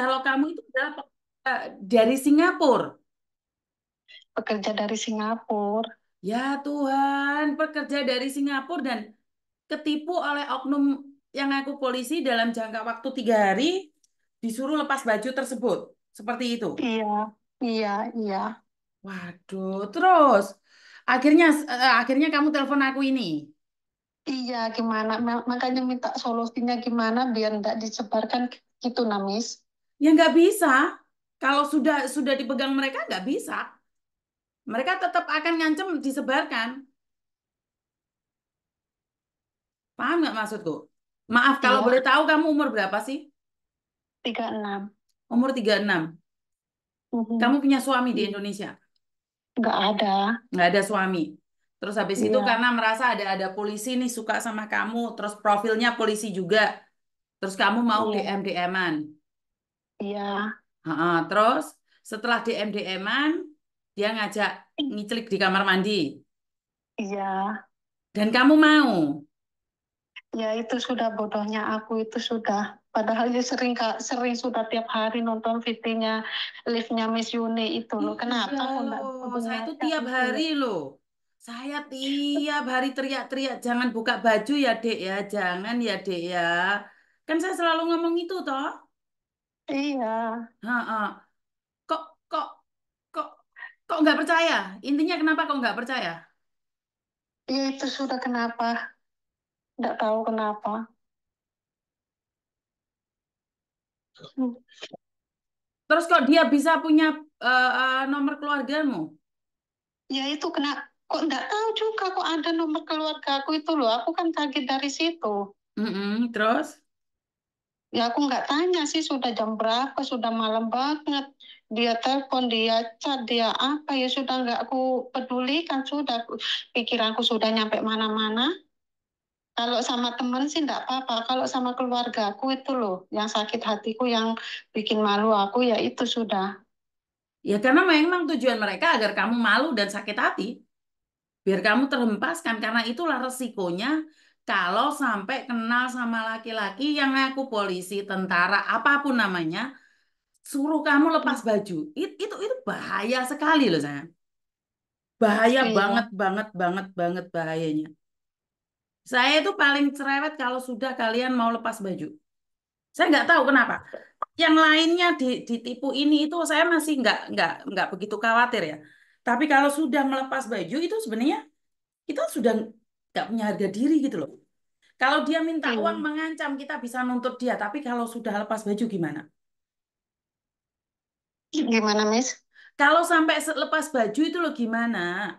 kalau kamu itu adalah eh, dari Singapura. Pekerja dari Singapura. Ya Tuhan, pekerja dari Singapura dan ketipu oleh oknum yang aku polisi dalam jangka waktu tiga hari disuruh lepas baju tersebut. Seperti itu. Iya, iya, iya. Waduh, terus akhirnya eh, akhirnya kamu telepon aku ini. Iya, gimana? Makanya minta solusinya gimana biar tidak disebarkan gitu, Namis. Ya nggak bisa. Kalau sudah sudah dipegang mereka nggak bisa. Mereka tetap akan ngancem disebarkan. Paham nggak maksudku? Maaf kalau iya. boleh tahu kamu umur berapa sih? 36. Umur 36. Mm -hmm. Kamu punya suami di mm. Indonesia? Nggak ada. Nggak ada suami. Terus habis itu iya. karena merasa ada ada polisi nih suka sama kamu, terus profilnya polisi juga. Terus kamu mau iya. DM-DM-an. Iya. Ha-ha, terus setelah di MDM-an, dia ngajak ngiclik di kamar mandi. Iya. Dan kamu mau? Ya itu sudah bodohnya aku itu sudah. Padahal dia ya sering kak, sering sudah tiap hari nonton fitnya liftnya live-nya Miss Yuni itu loh. Iya Kenapa? Iya, loh. Saya itu tiap ya? hari loh. Saya tiap hari teriak-teriak jangan buka baju ya dek ya, jangan ya dek ya. Kan saya selalu ngomong itu toh. Iya. Ha, ha. Kok kok kok kok nggak percaya? Intinya kenapa kok nggak percaya? Ya itu sudah kenapa. Nggak tahu kenapa. Terus kok dia bisa punya uh, uh, nomor keluargamu? Ya itu kena kok nggak tahu juga kok ada nomor keluarga aku itu loh. Aku kan kaget dari situ. Mm -mm, terus? ya aku nggak tanya sih sudah jam berapa sudah malam banget dia telepon dia chat dia apa ya sudah nggak aku pedulikan sudah pikiranku sudah nyampe mana-mana kalau sama temen sih nggak apa-apa. Kalau sama keluarga aku itu loh, yang sakit hatiku, yang bikin malu aku ya itu sudah. Ya karena memang tujuan mereka agar kamu malu dan sakit hati. Biar kamu terhempaskan, karena itulah resikonya kalau sampai kenal sama laki-laki yang aku polisi, tentara, apapun namanya, suruh kamu lepas hmm. baju. It, itu itu bahaya sekali loh saya, Bahaya okay. banget banget banget banget bahayanya. Saya itu paling cerewet kalau sudah kalian mau lepas baju. Saya nggak tahu kenapa. Yang lainnya di, ditipu ini itu saya masih nggak nggak nggak begitu khawatir ya. Tapi kalau sudah melepas baju itu sebenarnya kita sudah nggak punya harga diri gitu loh. Kalau dia minta hmm. uang mengancam, kita bisa nuntut dia. Tapi kalau sudah lepas baju gimana? Gimana, Miss? Kalau sampai lepas baju itu loh gimana?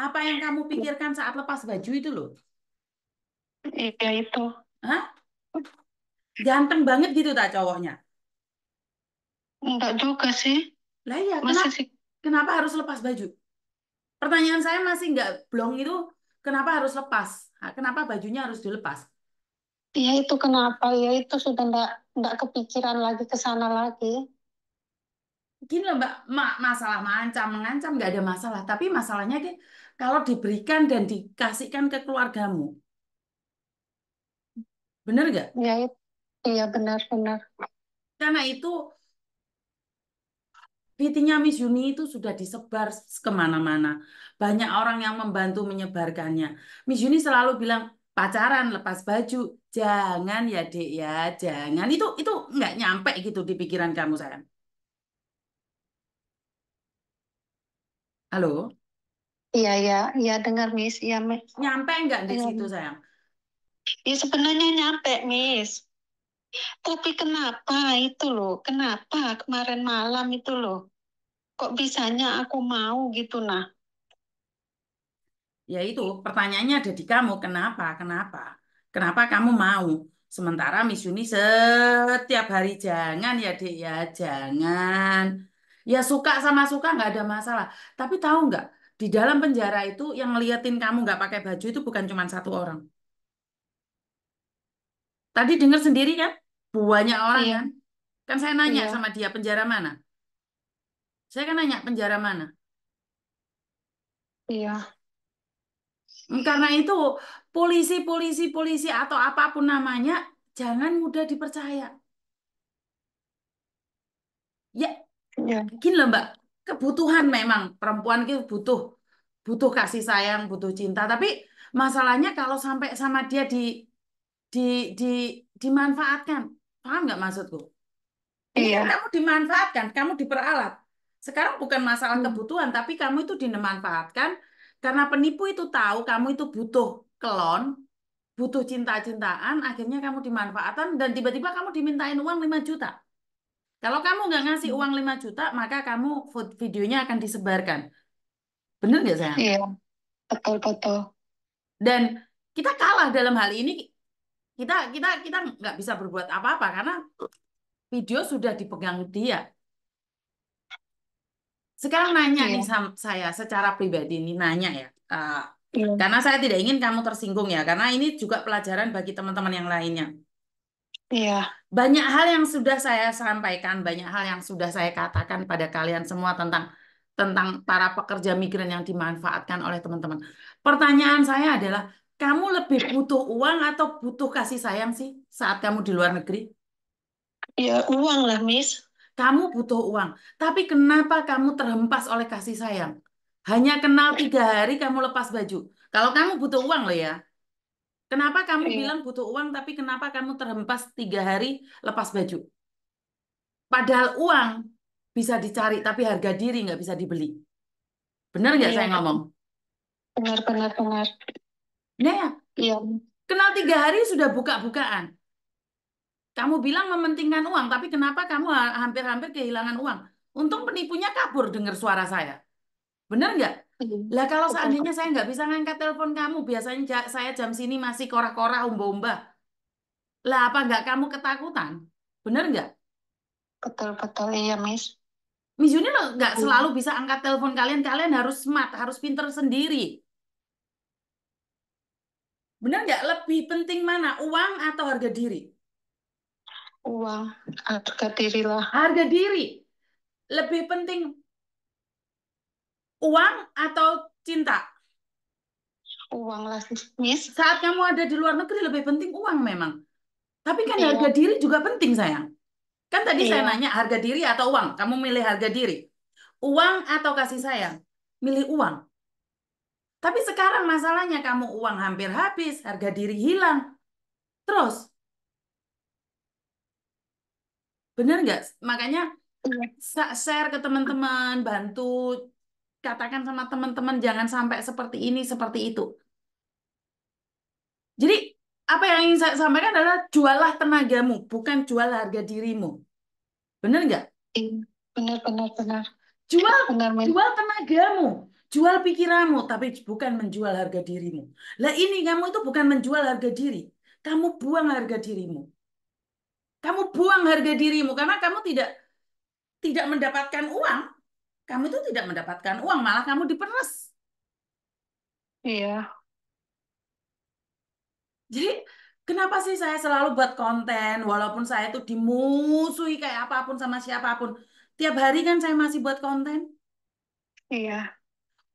Apa yang kamu pikirkan saat lepas baju itu loh? Iya itu. Hah? Ganteng banget gitu tak cowoknya? Enggak juga sih. Lah iya, kenapa, kenapa harus lepas baju? Pertanyaan saya masih nggak blong itu Kenapa harus lepas? Kenapa bajunya harus dilepas? Ya itu kenapa ya itu sudah enggak enggak kepikiran lagi ke sana lagi. Gini loh Mbak, Ma, masalah mengancam, mengancam nggak ada masalah. Tapi masalahnya deh, kalau diberikan dan dikasihkan ke keluargamu, bener nggak? Ya, iya benar benar. Karena itu Vitinya Miss Yuni itu sudah disebar kemana-mana. Banyak orang yang membantu menyebarkannya. Miss Yuni selalu bilang, pacaran lepas baju, jangan ya dek ya, jangan. Itu itu nggak nyampe gitu di pikiran kamu sayang. Halo? Iya, iya, iya dengar Miss, iya Miss. Nyampe nggak di situ iya. sayang? Ya sebenarnya nyampe Miss. Tapi kenapa itu loh? Kenapa kemarin malam itu loh? Kok bisanya aku mau gitu nah? Ya itu pertanyaannya ada di kamu. Kenapa? Kenapa? Kenapa kamu mau? Sementara Miss Yuni setiap hari jangan ya dek ya jangan. Ya suka sama suka nggak ada masalah. Tapi tahu nggak di dalam penjara itu yang ngeliatin kamu nggak pakai baju itu bukan cuma satu orang. Tadi dengar sendiri kan? banyak orang iya. kan kan saya nanya iya. sama dia penjara mana saya kan nanya penjara mana iya karena itu polisi polisi polisi atau apapun namanya jangan mudah dipercaya ya iya. gini loh mbak kebutuhan memang perempuan itu butuh butuh kasih sayang butuh cinta tapi masalahnya kalau sampai sama dia di di di dimanfaatkan Paham nggak maksudku? Iya. kamu dimanfaatkan, kamu diperalat. Sekarang bukan masalah hmm. kebutuhan, tapi kamu itu dimanfaatkan karena penipu itu tahu kamu itu butuh klon, butuh cinta-cintaan, akhirnya kamu dimanfaatkan dan tiba-tiba kamu dimintain uang 5 juta. Kalau kamu nggak ngasih hmm. uang 5 juta, maka kamu videonya akan disebarkan. Bener nggak saya? Iya, betul-betul. Dan kita kalah dalam hal ini kita kita kita nggak bisa berbuat apa-apa karena video sudah dipegang dia. Sekarang nanya yeah. nih sama saya secara pribadi ini nanya ya. Uh, eh, yeah. Karena saya tidak ingin kamu tersinggung ya karena ini juga pelajaran bagi teman-teman yang lainnya. Iya. Yeah. Banyak hal yang sudah saya sampaikan, banyak hal yang sudah saya katakan pada kalian semua tentang tentang para pekerja migran yang dimanfaatkan oleh teman-teman. Pertanyaan saya adalah kamu lebih butuh uang atau butuh kasih sayang sih saat kamu di luar negeri? Ya uang lah, Miss. Kamu butuh uang, tapi kenapa kamu terhempas oleh kasih sayang? Hanya kenal tiga hari kamu lepas baju. Kalau kamu butuh uang loh ya. Kenapa kamu ya. bilang butuh uang, tapi kenapa kamu terhempas tiga hari lepas baju? Padahal uang bisa dicari, tapi harga diri nggak bisa dibeli. Benar nggak ya. saya ngomong? Benar, benar, benar. Nah, ya. Iya. kenal tiga hari sudah buka-bukaan. Kamu bilang mementingkan uang, tapi kenapa kamu hampir-hampir kehilangan uang? Untung penipunya kabur dengar suara saya. Benar nggak? Iya. Lah kalau seandainya saya nggak bisa ngangkat telepon kamu, biasanya saya jam sini masih kora-kora umba-umba. Lah apa nggak kamu ketakutan? Benar nggak? Betul-betul iya, Miss. Miss Yuni nggak iya. selalu bisa angkat telepon kalian, kalian harus smart, harus pinter sendiri. Benar nggak? Lebih penting mana? Uang atau harga diri? Uang, harga diri lah. Harga diri. Lebih penting uang atau cinta? Uang lah, Miss. Saat kamu ada di luar negeri lebih penting uang memang. Tapi kan iya. harga diri juga penting, sayang. Kan tadi iya. saya nanya harga diri atau uang. Kamu milih harga diri. Uang atau kasih sayang? Milih uang. Tapi sekarang masalahnya kamu uang hampir habis, harga diri hilang. Terus, benar nggak? Makanya iya. share ke teman-teman, bantu, katakan sama teman-teman jangan sampai seperti ini, seperti itu. Jadi apa yang ingin saya sampaikan adalah jualah tenagamu, bukan jual harga dirimu. Benar nggak? Iya, Benar-benar benar. Jual, benar, benar. jual tenagamu Jual pikiranmu, tapi bukan menjual harga dirimu. Lah ini kamu itu bukan menjual harga diri. Kamu buang harga dirimu. Kamu buang harga dirimu karena kamu tidak tidak mendapatkan uang. Kamu itu tidak mendapatkan uang, malah kamu diperes. Iya. Jadi kenapa sih saya selalu buat konten walaupun saya itu dimusuhi kayak apapun sama siapapun. Tiap hari kan saya masih buat konten. Iya.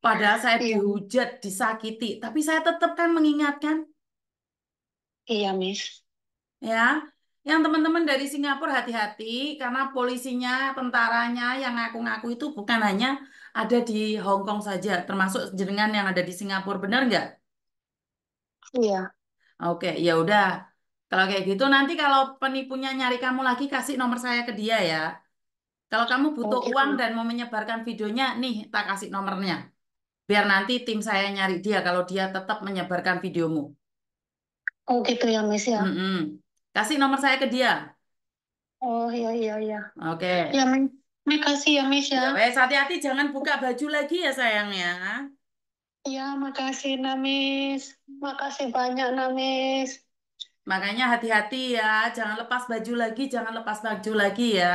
Padahal saya iya. dihujat, disakiti, tapi saya tetap kan mengingatkan. Iya, Miss. Ya, yang teman-teman dari Singapura hati-hati karena polisinya, tentaranya yang ngaku-ngaku itu bukan hanya ada di Hong Kong saja, termasuk jenengan yang ada di Singapura, benar nggak? Iya. Oke, ya udah. Kalau kayak gitu nanti kalau penipunya nyari kamu lagi kasih nomor saya ke dia ya. Kalau kamu butuh uang dan mau menyebarkan videonya, nih tak kasih nomornya biar nanti tim saya nyari dia kalau dia tetap menyebarkan videomu. Oh gitu ya Miss ya. Mm -mm. Kasih nomor saya ke dia. Oh iya iya iya. Oke. Okay. Ya makasih ya Miss ya. ya wes hati-hati jangan buka baju lagi ya sayang ya Iya makasih Namis. Makasih banyak Namis. Makanya hati-hati ya, jangan lepas baju lagi, jangan lepas baju lagi ya.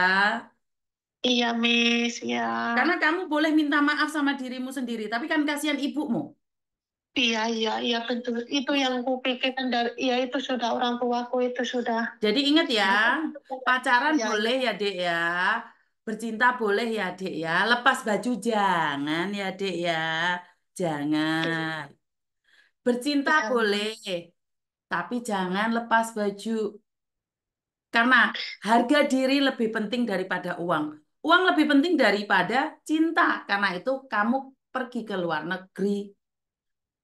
Iya, Miss, ya. Karena kamu boleh minta maaf sama dirimu sendiri, tapi kan kasihan ibumu. Iya, iya, iya betul. Itu yang kupikirkan dari, ya itu sudah orang tuaku itu sudah. Jadi ingat ya, iya, iya. pacaran ya. boleh ya, Dek ya. Bercinta boleh ya, Dek ya. Lepas baju jangan ya, Dek ya. Jangan. Bercinta ya. boleh, tapi jangan lepas baju. Karena harga diri lebih penting daripada uang. Uang lebih penting daripada cinta. Karena itu kamu pergi ke luar negeri.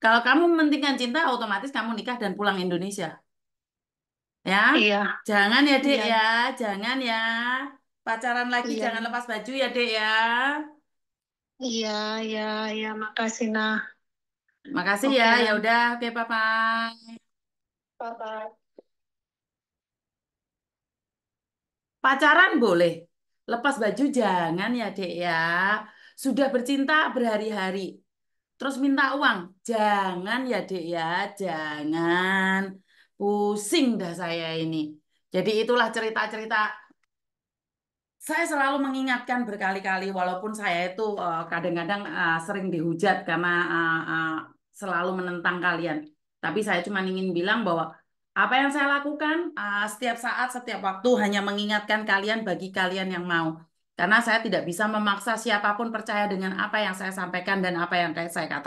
Kalau kamu mementingkan cinta, otomatis kamu nikah dan pulang Indonesia. Ya? Iya. Jangan ya, Dek iya. ya. Jangan ya. Pacaran lagi iya. jangan lepas baju ya, Dek ya. Iya, iya, iya. Makasih, nah. Makasih okay. ya. Ya nah. udah, oke, okay, Papa. Papa. Pacaran boleh, Lepas baju jangan ya, Dek ya. Sudah bercinta berhari-hari. Terus minta uang. Jangan ya, Dek ya. Jangan. Pusing dah saya ini. Jadi itulah cerita-cerita saya selalu mengingatkan berkali-kali walaupun saya itu eh, kadang-kadang eh, sering dihujat karena eh, selalu menentang kalian. Tapi saya cuma ingin bilang bahwa apa yang saya lakukan uh, setiap saat, setiap waktu hanya mengingatkan kalian bagi kalian yang mau. Karena saya tidak bisa memaksa siapapun percaya dengan apa yang saya sampaikan dan apa yang saya katakan.